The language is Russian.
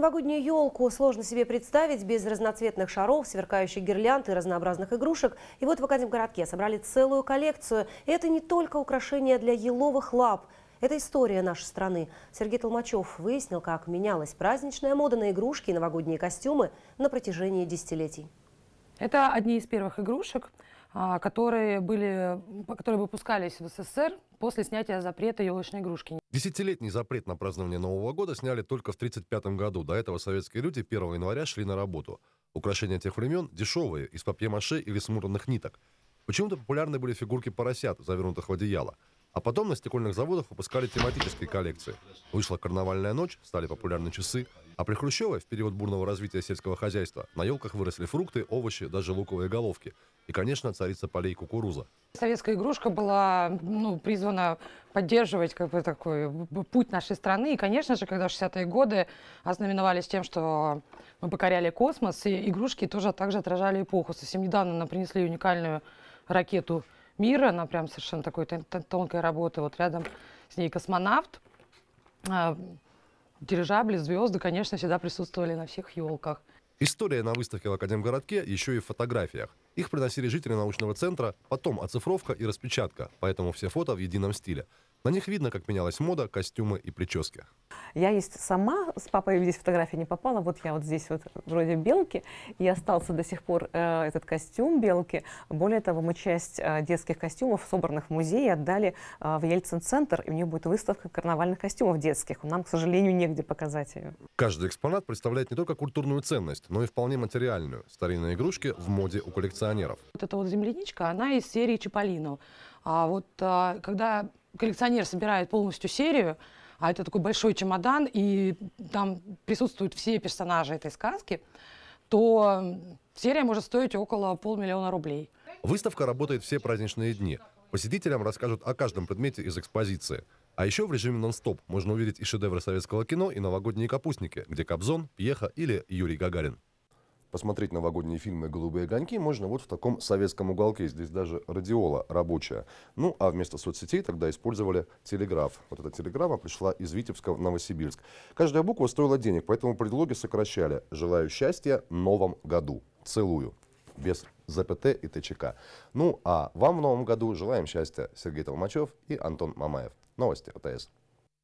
Новогоднюю елку сложно себе представить без разноцветных шаров, сверкающих гирлянд и разнообразных игрушек. И вот в Академгородке собрали целую коллекцию. И это не только украшения для еловых лап – это история нашей страны. Сергей Толмачев выяснил, как менялась праздничная мода на игрушки и новогодние костюмы на протяжении десятилетий. Это одни из первых игрушек, а, которые, были, которые выпускались в СССР после снятия запрета елочной игрушки. Десятилетний запрет на празднование Нового года сняли только в 1935 году. До этого советские люди 1 января шли на работу. Украшения тех времен дешевые, из папье-маше или смурных ниток. Почему-то популярны были фигурки поросят, завернутых в одеяло – а потом на стекольных заводах выпускали тематические коллекции. Вышла «Карнавальная ночь», стали популярны часы, а при Хрущеве, в период бурного развития сельского хозяйства, на елках выросли фрукты, овощи, даже луковые головки. И, конечно, царица полей кукуруза. Советская игрушка была ну, призвана поддерживать как бы, такой путь нашей страны. И, конечно же, когда 60-е годы ознаменовались тем, что мы покоряли космос, и игрушки тоже также отражали эпоху. Совсем недавно нам принесли уникальную ракету мира. Она прям совершенно такой тон тонкой работы. Вот рядом с ней космонавт. А, дирижабли, звезды, конечно, всегда присутствовали на всех елках. История на выставке в Академгородке еще и в фотографиях. Их приносили жители научного центра, потом оцифровка и распечатка, поэтому все фото в едином стиле. На них видно, как менялась мода, костюмы и прически. Я есть сама, с папой здесь фотографии не попала, вот я вот здесь вот вроде белки, и остался до сих пор э, этот костюм белки. Более того, мы часть э, детских костюмов, собранных в музее, отдали э, в Ельцин-центр, и у нее будет выставка карнавальных костюмов детских. Нам, к сожалению, негде показать ее. Каждый экспонат представляет не только культурную ценность, но и вполне материальную. Старинные игрушки в моде у коллекционеров коллекционеров. Вот эта вот земляничка, она из серии Чаполино. А вот а, когда коллекционер собирает полностью серию, а это такой большой чемодан, и там присутствуют все персонажи этой сказки, то серия может стоить около полмиллиона рублей. Выставка работает все праздничные дни. Посетителям расскажут о каждом предмете из экспозиции. А еще в режиме нон-стоп можно увидеть и шедевры советского кино, и новогодние капустники, где Кобзон, Пьеха или Юрий Гагарин посмотреть новогодние фильмы «Голубые огоньки» можно вот в таком советском уголке. Здесь даже радиола рабочая. Ну, а вместо соцсетей тогда использовали телеграф. Вот эта телеграмма пришла из Витебска в Новосибирск. Каждая буква стоила денег, поэтому предлоги сокращали. «Желаю счастья новом году. Целую». Без ЗПТ и ТЧК. Ну, а вам в новом году желаем счастья Сергей Толмачев и Антон Мамаев. Новости ОТС.